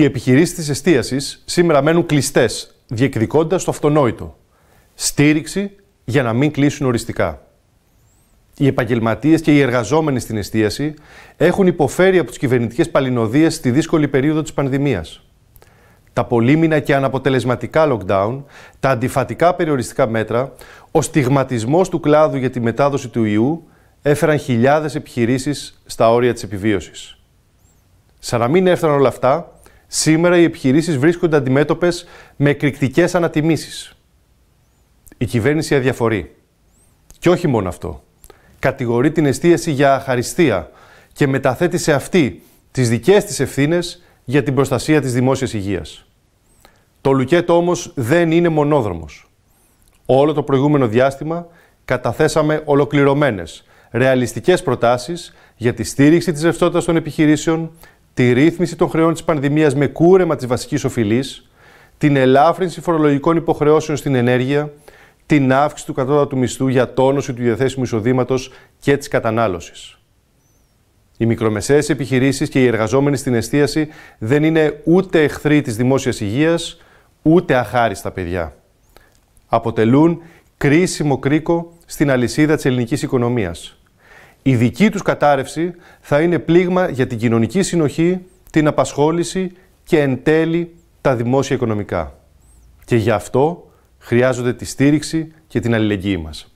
Οι επιχειρήσεις της εστίασης σήμερα μένουν κλειστές, διεκδικώντας το αυτονόητο. Στήριξη για να μην κλείσουν οριστικά. Οι επαγγελματίες και οι εργαζόμενοι στην εστίαση έχουν υποφέρει από τις κυβερνητικές παλινοδίες στη δύσκολη περίοδο της πανδημίας. Τα πολύμηνα και αναποτελεσματικά lockdown, τα αντιφατικά περιοριστικά μέτρα, ο στιγματισμός του κλάδου για τη μετάδοση του ιού έφεραν χιλιάδες επιχειρήσεις στα όρια της επιβίωσης. Σαν να μην έφταναν όλα αυτά, Σήμερα οι επιχειρήσεις βρίσκονται αντιμέτωπες με εκρηκτικές ανατιμήσεις. Η κυβέρνηση αδιαφορεί. Και όχι μόνο αυτό. Κατηγορεί την εστίαση για αχαριστία και μεταθέτει σε αυτή τις δικές της ευθύνες για την προστασία της δημόσιας υγείας. Το λουκέτο όμως δεν είναι μονόδρομος. Όλο το προηγούμενο διάστημα καταθέσαμε ολοκληρωμένες, ρεαλιστικές προτάσεις για τη στήριξη της ρευστότητας των επιχειρήσεων, τη ρύθμιση των χρεών της πανδημίας με κούρεμα της βασικής οφειλής, την ελάφρυνση φορολογικών υποχρεώσεων στην ενέργεια, την αύξηση του κατώτατου μισθού για τόνωση του διαθέσιμου εισοδήματος και της κατανάλωσης. Οι μικρομεσαίες επιχειρήσεις και οι εργαζόμενοι στην εστίαση δεν είναι ούτε εχθροί της δημόσιας υγείας, ούτε αχάριστα παιδιά. Αποτελούν κρίσιμο κρίκο στην αλυσίδα της ελληνικής οικονομίας. Η δική τους κατάρρευση θα είναι πλήγμα για την κοινωνική συνοχή, την απασχόληση και εν τέλει τα δημόσια οικονομικά. Και γι' αυτό χρειάζονται τη στήριξη και την αλληλεγγύη μας.